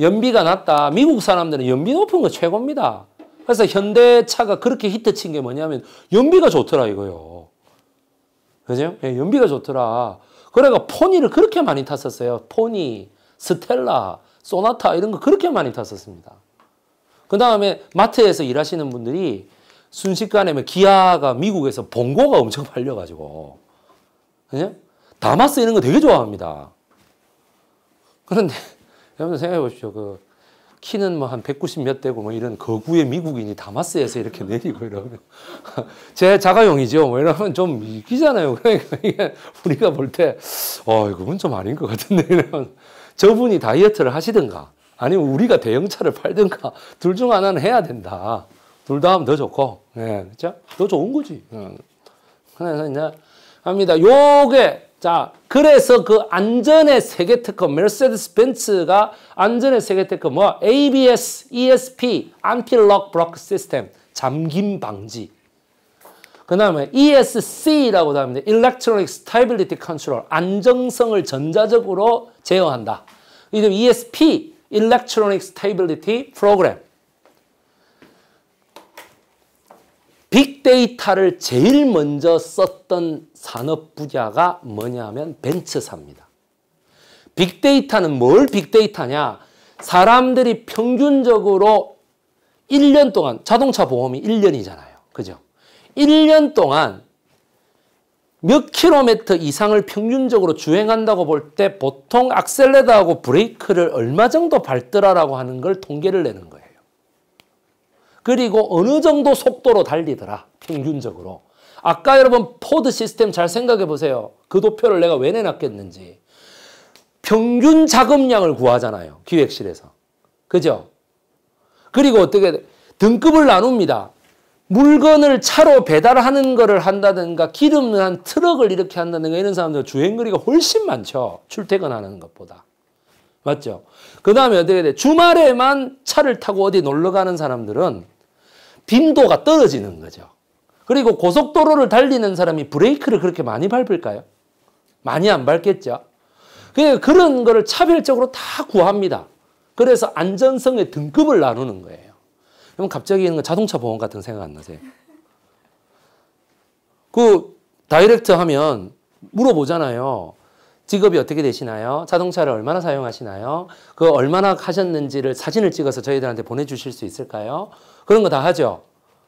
연비가 낮다. 미국 사람들은 연비 높은 거 최고입니다. 그래서 현대차가 그렇게 히트 친 게 뭐냐면 연비가 좋더라 이거요. 그죠? 예, 연비가 좋더라. 그래가 포니를 그렇게 많이 탔었어요. 포니, 스텔라, 소나타 이런 거 그렇게 많이 탔었습니다. 그 다음에 마트에서 일하시는 분들이 순식간에 뭐 기아가 미국에서 봉고가 엄청 팔려가지고 그냥 다마스 이런 거 되게 좋아합니다. 그런데 여러분 생각해 보십시오. 그 키는 뭐 한 190 몇 대고 뭐 이런 거구의 미국인이 다마스에서 이렇게 내리고 이러면 제 자가용이죠. 뭐 이러면 좀 이기잖아요. 그러니까 이게 우리가 볼때 어, 이건 좀 아닌 것 같은데 이러면 저분이 다이어트를 하시든가 아니면 우리가 대형차를 팔든가 둘 중 하나는 해야 된다. 둘 다 하면 더 좋고, 예, 네, 그죠? 더 좋은 거지. 음. 그래서 이제 합니다. 요게 자, 그래서 그 안전의 세계 특허, 메르세데스 벤츠가 안전의 세계 특허, 뭐, ABS, ESP, Anti-Lock Block System, 잠김 방지. 그 다음에 ESC라고 합니다. Electronic Stability Control, 안정성을 전자적으로 제어한다. 이제 ESP, Electronic Stability Program. 빅데이터를 제일 먼저 썼던 산업 분야가 뭐냐면 벤츠사입니다 빅데이터는 뭘 빅데이터냐? 사람들이 평균적으로 1년 동안 자동차 보험이 1년이잖아요. 그죠? 1년 동안 몇 킬로미터 이상을 평균적으로 주행한다고 볼 때 보통 악셀레다하고 브레이크를 얼마 정도 밟더라라고 하는 걸 통계를 내는 거예요. 그리고 어느 정도 속도로 달리더라. 평균적으로. 아까 여러분 포드 시스템 잘 생각해 보세요. 그 도표를 내가 왜 내놨겠는지. 평균 작업량을 구하잖아요. 기획실에서. 그죠? 그리고 어떻게 등급을 나눕니다. 물건을 차로 배달하는 거를 한다든가 기름을 한 트럭을 이렇게 한다든가 이런 사람들 주행거리가 훨씬 많죠. 출퇴근하는 것보다. 맞죠? 그 다음에 어떻게 돼? 주말에만 차를 타고 어디 놀러 가는 사람들은 빈도가 떨어지는 거죠. 그리고 고속도로를 달리는 사람이 브레이크를 그렇게 많이 밟을까요? 많이 안 밟겠죠. 그러니까 그런 거를 차별적으로 다 구합니다. 그래서 안전성의 등급을 나누는 거예요. 그럼 갑자기 있는 자동차 보험 같은 생각 안 나세요? 그 다이렉트 하면 물어보잖아요. 직업이 어떻게 되시나요? 자동차를 얼마나 사용하시나요? 그 얼마나 하셨는지를 사진을 찍어서 저희들한테 보내주실 수 있을까요? 그런 거 다 하죠.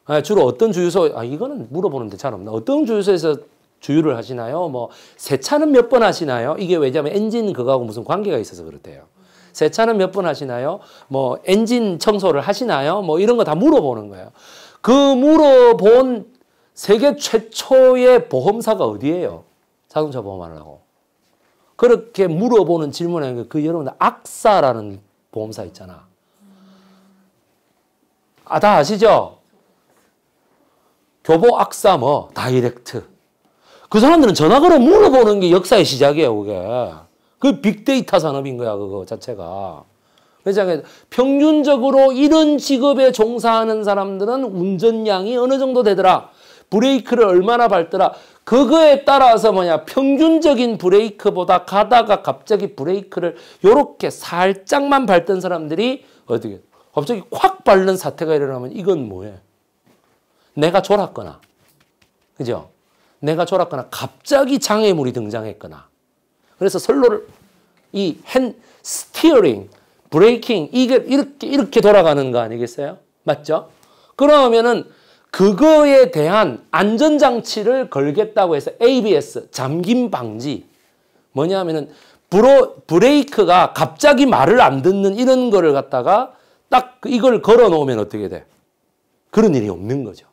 아, 주로 어떤 주유소, 아, 이거는 물어보는데 잘 없나. 어떤 주유소에서 주유를 하시나요? 뭐, 세차는 몇 번 하시나요? 이게 왜냐면 엔진 그거하고 무슨 관계가 있어서 그렇대요. 세차는 몇 번 하시나요? 뭐, 엔진 청소를 하시나요? 뭐, 이런 거 다 물어보는 거예요. 그 물어본 세계 최초의 보험사가 어디예요? 자동차 보험하려고. 그렇게 물어보는 질문에 그 여러분들 악사라는 보험사 있잖아. 아, 다 아시죠? 교보 악사 뭐, 다이렉트. 그 사람들은 전화 걸어 물어보는 게 역사의 시작이에요, 그게. 그 빅데이터 산업인 거야, 그거 자체가. 그래서 평균적으로 이런 직업에 종사하는 사람들은 운전량이 어느 정도 되더라? 브레이크를 얼마나 밟더라. 그거에 따라서 뭐냐 평균적인 브레이크보다 가다가 갑자기 브레이크를 요렇게 살짝만 밟던 사람들이 어떻게 갑자기 확 밟는 사태가 일어나면 이건 뭐예요? 내가 졸았거나 그죠? 내가 졸았거나 갑자기 장애물이 등장했거나 그래서 선로를 이 핸 스티어링 브레이킹 이게 이렇게 이렇게 돌아가는 거 아니겠어요? 맞죠? 그러면은 그거에 대한 안전장치를 걸겠다고 해서 ABS, 잠김 방지. 뭐냐면은 하 브로, 브레이크가 갑자기 말을 안 듣는 이런 거를 갖다가 딱 이걸 걸어 놓으면 어떻게 돼? 그런 일이 없는 거죠.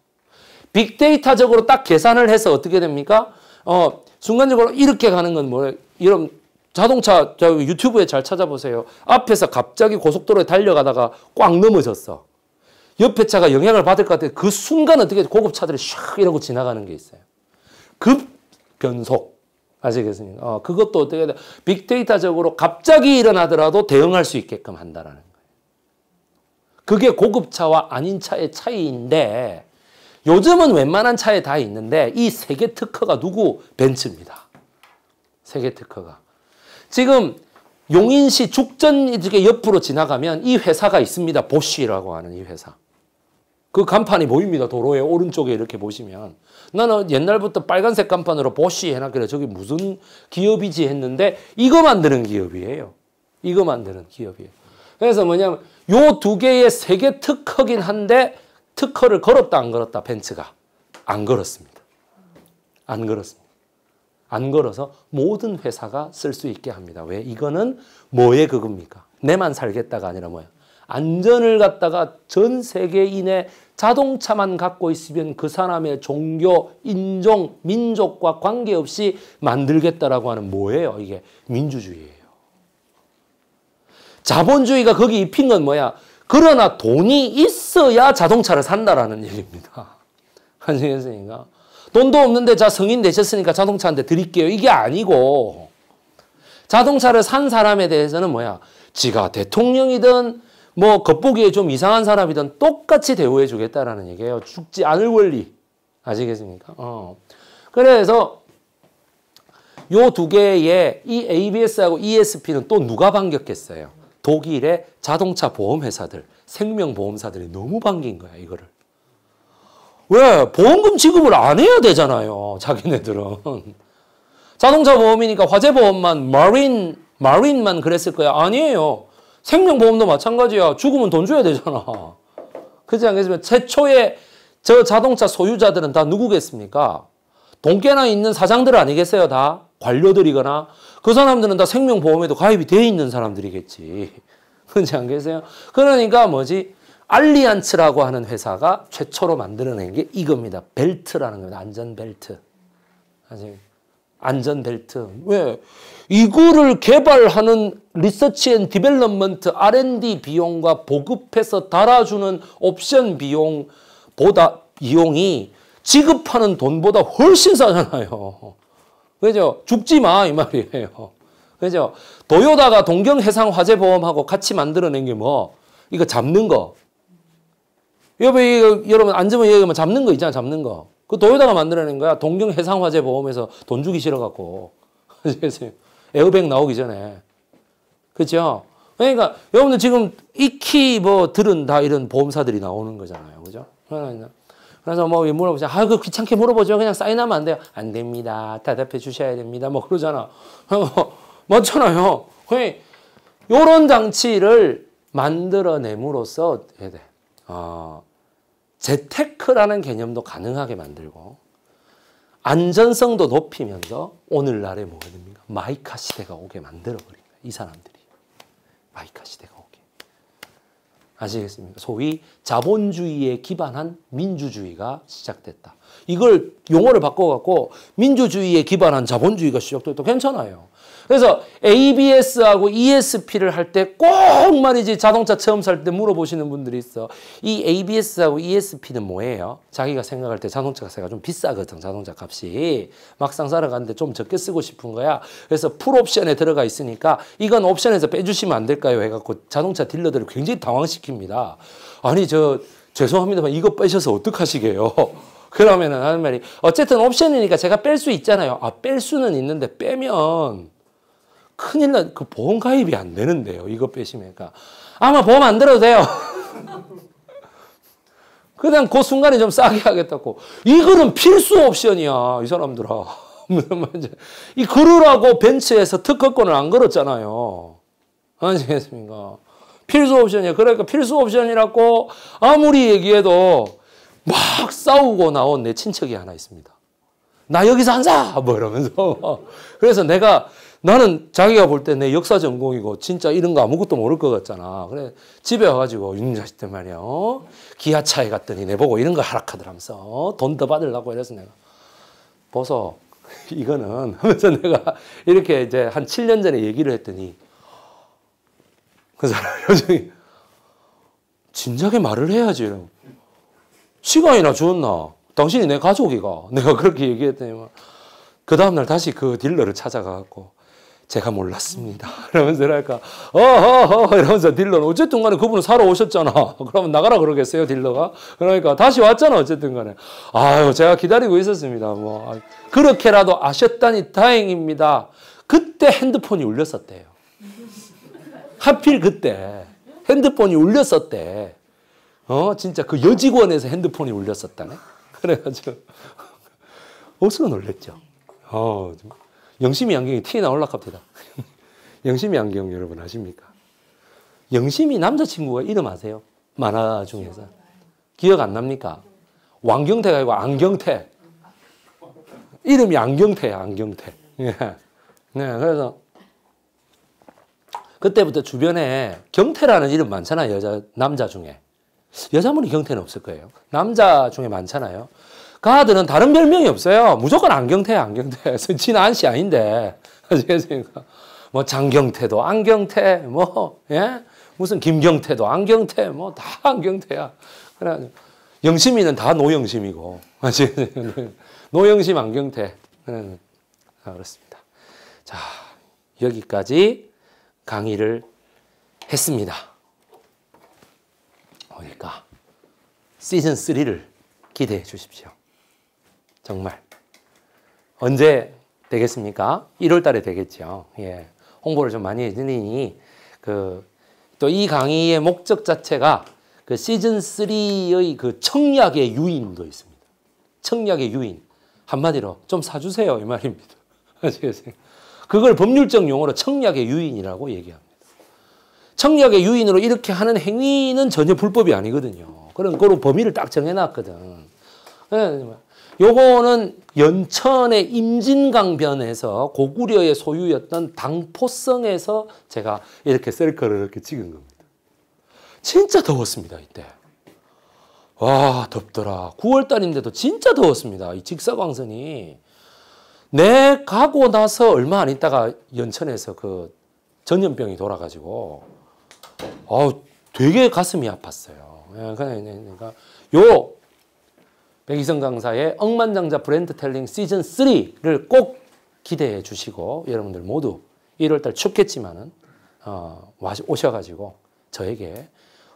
빅데이터적으로 딱 계산을 해서 어떻게 됩니까? 어, 순간적으로 이렇게 가는 건 뭐예요? 이런 자동차, 저 유튜브에 잘 찾아보세요. 앞에서 갑자기 고속도로에 달려가다가 꽉 넘어졌어. 옆에 차가 영향을 받을 것 같아요. 그 순간 어떻게 고급차들이 샥 이러고 지나가는 게 있어요. 급 변속. 아시겠습니까? 어, 그것도 어떻게 빅데이터적으로 갑자기 일어나더라도 대응할 수 있게끔 한다라는 거예요. 그게 고급차와 아닌 차의 차이인데 요즘은 웬만한 차에 다 있는데 이 세계 특허가 누구? 벤츠입니다. 세계 특허가. 지금 용인시 죽전 이렇게 옆으로 지나가면 이 회사가 있습니다. 보쉬라고 하는 이 회사. 그 간판이 보입니다. 도로의 오른쪽에 이렇게 보시면. 나는 옛날부터 빨간색 간판으로 보쉬 해놨길래 저게 무슨 기업이지 했는데 이거 만드는 기업이에요. 이거 만드는 기업이에요. 그래서 뭐냐면 요 두 개의 세계 특허긴 한데 특허를 걸었다 안 걸었다 벤츠가 안 걸었습니다. 안 걸었습니다. 안 걸어서 모든 회사가 쓸 수 있게 합니다. 왜? 이거는 뭐의 그겁니까? 내만 살겠다가 아니라 뭐야? 안전을 갖다가 전 세계인의 자동차만 갖고 있으면 그 사람의 종교, 인종, 민족과 관계없이 만들겠다라고 하는 뭐예요? 이게 민주주의예요. 자본주의가 거기 입힌 건 뭐야? 그러나 돈이 있어야 자동차를 산다라는 얘기입니다. 한승했으니까. 돈도 없는데 자 성인 되셨으니까 자동차 한대 드릴게요. 이게 아니고 자동차를 산 사람에 대해서는 뭐야? 지가 대통령이든 뭐 겉보기에 좀 이상한 사람이든 똑같이 대우해 주겠다라는 얘기예요. 죽지 않을 원리. 아시겠습니까? 어. 그래서 요 두 개의 이 ABS하고 ESP는 또 누가 반격했어요 독일의 자동차 보험 회사들, 생명 보험사들이 너무 반긴 거야, 이거를. 왜? 보험금 지급을 안 해야 되잖아요. 자기네들은. 자동차 보험이니까 화재 보험만 마린 마린만 그랬을 거야. 아니에요. 생명보험도 마찬가지야. 죽으면 돈 줘야 되잖아. 그렇지 않겠습니까? 최초의 저 자동차 소유자들은 다 누구겠습니까? 돈깨나 있는 사장들 아니겠어요? 다 관료들이거나 그 사람들은 다 생명보험에도 가입이 돼 있는 사람들이겠지. 그렇지 않겠어요? 그러니까 뭐지? 알리안츠라고 하는 회사가 최초로 만들어낸 게 이겁니다. 벨트라는 겁니다. 안전벨트. 안전벨트. 왜? 이거를 개발하는 리서치 앤 디벨롭먼트 R&D 비용과 보급해서 달아주는 옵션 비용보다 이용이 지급하는 돈보다 훨씬 싸잖아요. 그죠? 죽지 마 이 말이에요. 그죠? 도요다가 동경 해상 화재 보험하고 같이 만들어낸 게 뭐? 이거 잡는 거. 여배 이 여러분 앉으면 얘기하면 뭐 잡는 거 있잖아, 잡는 거. 그 도요다가 만들어낸 거야. 동경 해상 화재 보험에서 돈 주기 싫어 갖고. 에어백 나오기 전에. 그죠? 그러니까 여러분들 지금 익히 뭐 들은 다 이런 보험사들이 나오는 거잖아요. 그죠? 그러니까 그래서 뭐 물어보자. 아, 그 귀찮게 물어보죠. 그냥 사인하면 안 돼요. 안 됩니다. 대답해 주셔야 됩니다. 뭐 그러잖아. 그러니까 맞잖아요. 요런 장치를 만들어냄으로써 어, 재테크라는 개념도 가능하게 만들고 안전성도 높이면서 오늘날의 뭐가 됩니까? 마이카 시대가 오게 만들어버린 거예요. 이 사람들이. 마이카 시대가 오게. 아시겠습니까? 소위 자본주의에 기반한 민주주의가 시작됐다. 이걸 용어를 바꿔갖고 민주주의에 기반한 자본주의가 시작됐다. 괜찮아요. 그래서 ABS하고 ESP를 할 때 꼭 말이지 자동차 처음 살 때 물어보시는 분들이 있어. 이 ABS하고 ESP는 뭐예요? 자기가 생각할 때 자동차 가세좀 비싸거든. 자동차 값이. 막상 살아가는데좀 적게 쓰고 싶은 거야. 그래서 풀옵션에 들어가 있으니까 이건 옵션에서 빼주시면 안 될까요? 해갖고 자동차 딜러들을 굉장히 당황시킵니다. 아니 저 죄송합니다만 이거 빼셔서 어떡하시게요? 그러면은 하는 말이 어쨌든 옵션이니까 제가 뺄 수 있잖아요. 아, 뺄 수는 있는데 빼면 큰일 나, 그 보험 가입이 안 되는데요. 이거 빼시니까. 그러니까 아마 보험 안 들어도 돼요. 그다음그 순간에 좀 싸게 하겠다고. 이거는 필수 옵션이야. 이 사람들아. 무슨 말인지. 이그으라고 벤츠에서 특허권을 안 걸었잖아요. 아시겠습니까? 필수 옵션이야. 그러니까 필수 옵션이라고 아무리 얘기해도 막 싸우고 나온 내 친척이 하나 있습니다. 나 여기서 안 사! 뭐 이러면서. 그래서 내가 나는 자기가 볼 때 내 역사 전공이고 진짜 이런 거 아무것도 모를 것 같잖아. 그래 집에 와가지고 윤자식들 말이야. 어? 기아차에 갔더니 내 보고 이런 거 하락하더라면서 어? 돈더 받으려고 이래서 내가 보소 이거는 하면서 내가 이렇게 이제 한 7년 전에 얘기를 했더니 그 사람 표정이 진작에 말을 해야지 이러고 시간이나 주었나 당신이 내 가족이가 내가 그렇게 얘기했더니그 다음날 다시 그 딜러를 찾아가갖고 제가 몰랐습니다. 이러면서 이랄까, 어허허! 이러면서 딜러는 어쨌든 간에 그분은 사러 오셨잖아. 그러면 나가라 그러겠어요, 딜러가? 그러니까 다시 왔잖아, 어쨌든 간에. 아유, 제가 기다리고 있었습니다. 뭐. 그렇게라도 아셨다니 다행입니다. 그때 핸드폰이 울렸었대요. 하필 그때 핸드폰이 울렸었대. 어, 진짜 그 여직원에서 핸드폰이 울렸었다네. 그래가지고, 어서 놀랬죠. 어, 영심이 안경이 티나 올라갑니다. 영심이 안경 여러분 아십니까? 영심이 남자친구가 이름 아세요? 만화 중에서. 기억 안 납니까? 왕경태가 아니고 안경태. 이름이 안경태야, 안경태. 예. 네, 그래서 그때부터 주변에 경태라는 이름 많잖아요, 여자, 남자 중에. 여자분이 경태는 없을 거예요. 남자 중에 많잖아요. 가드는 다른 별명이 없어요. 무조건 안경태야, 안경태. 진한 씨 아닌데. 아시겠습니까? 뭐 장경태도 안경태, 뭐, 예? 무슨 김경태도 안경태, 뭐 다 안경태야. 그래 영심이는 다 노영심이고. 노영심 안경태. 아, 그렇습니다. 자, 여기까지 강의를 했습니다. 그러니까 시즌 3를 기대해 주십시오. 정말. 언제 되겠습니까? 1월 달에 되겠죠. 예. 홍보를 좀 많이 해주니, 그, 또 이 강의의 목적 자체가 그 시즌3의 그 청약의 유인도 있습니다. 청약의 유인. 한마디로 좀 사주세요. 이 말입니다. 아시겠어요? 그걸 법률적 용어로 청약의 유인이라고 얘기합니다. 청약의 유인으로 이렇게 하는 행위는 전혀 불법이 아니거든요. 그럼 그로 범위를 딱 정해놨거든. 예, 요거는 연천의 임진강변에서 고구려의 소유였던 당포성에서 제가 이렇게 셀카를 이렇게 찍은 겁니다. 진짜 더웠습니다, 이때. 와, 덥더라. 9월달인데도 진짜 더웠습니다. 이 직사광선이. 내 가고 나서 얼마 안 있다가 연천에서 그 전염병이 돌아가지고, 아 되게 가슴이 아팠어요. 예, 그러니까, 그러니까 요 백이성 강사의 억만장자 브랜드텔링 시즌 3를 꼭 기대해 주시고 여러분들 모두 1월달 춥겠지만은 어, 오셔가지고 저에게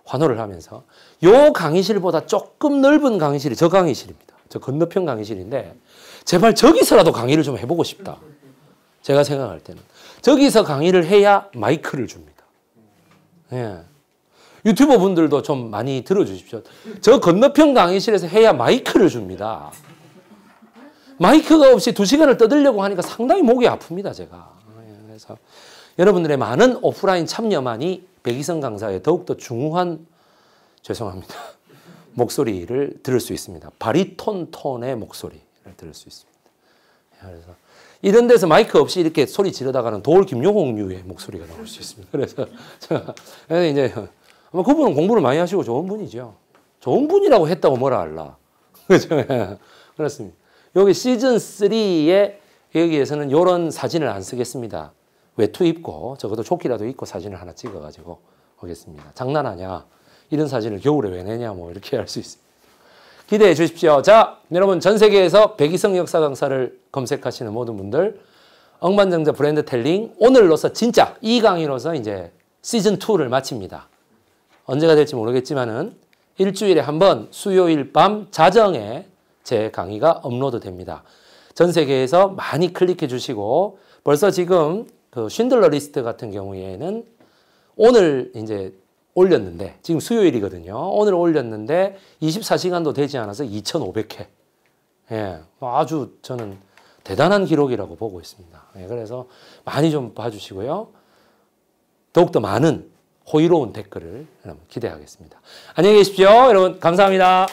환호를 하면서 요 강의실보다 조금 넓은 강의실이 저 강의실입니다. 저 건너편 강의실인데 제발 저기서라도 강의를 좀 해보고 싶다. 제가 생각할 때는 저기서 강의를 해야 마이크를 줍니다. 예. 유튜버 분들도 좀 많이 들어주십시오. 저 건너편 강의실에서 해야 마이크를 줍니다. 마이크가 없이 두 시간을 떠들려고 하니까 상당히 목이 아픕니다, 제가. 예, 그래서 여러분들의 많은 오프라인 참여만이 백이성 강사의 더욱더 중후한, 죄송합니다. 목소리를 들을 수 있습니다. 바리톤 톤의 목소리를 들을 수 있습니다. 예, 그래서 이런 데서 마이크 없이 이렇게 소리 지르다가는 도올 김용옥류의 목소리가 나올 수 있습니다. 그래서 제가 이제 아마 그분은 공부를 많이 하시고 좋은 분이죠. 좋은 분이라고 했다고 뭐라 할라. 그죠? 예. 그렇습니다. 여기 시즌 3에 여기에서는 이런 사진을 안 쓰겠습니다. 외투 입고 적어도 조끼라도 입고 사진을 하나 찍어가지고 오겠습니다. 장난하냐? 이런 사진을 겨울에 왜 내냐? 뭐 이렇게 할 수 있습니다. 기대해 주십시오. 자, 여러분 전 세계에서 백이성 역사 강사를 검색하시는 모든 분들 억만장자 브랜드 텔링 오늘로서 진짜 이 강의로서 이제 시즌 2를 마칩니다. 언제가 될지 모르겠지만은 일주일에 한 번 수요일 밤 자정에 제 강의가 업로드 됩니다. 전 세계에서 많이 클릭해 주시고 벌써 지금 그 쉰들러 리스트 같은 경우에는 오늘 이제 올렸는데 지금 수요일이거든요. 오늘 올렸는데 24시간도 되지 않아서 2,500회. 예, 뭐 아주 저는 대단한 기록이라고 보고 있습니다. 예, 그래서 많이 좀 봐주시고요. 더욱더 많은 호의로운 댓글을 기대하겠습니다. 안녕히 계십시오. 여러분 감사합니다.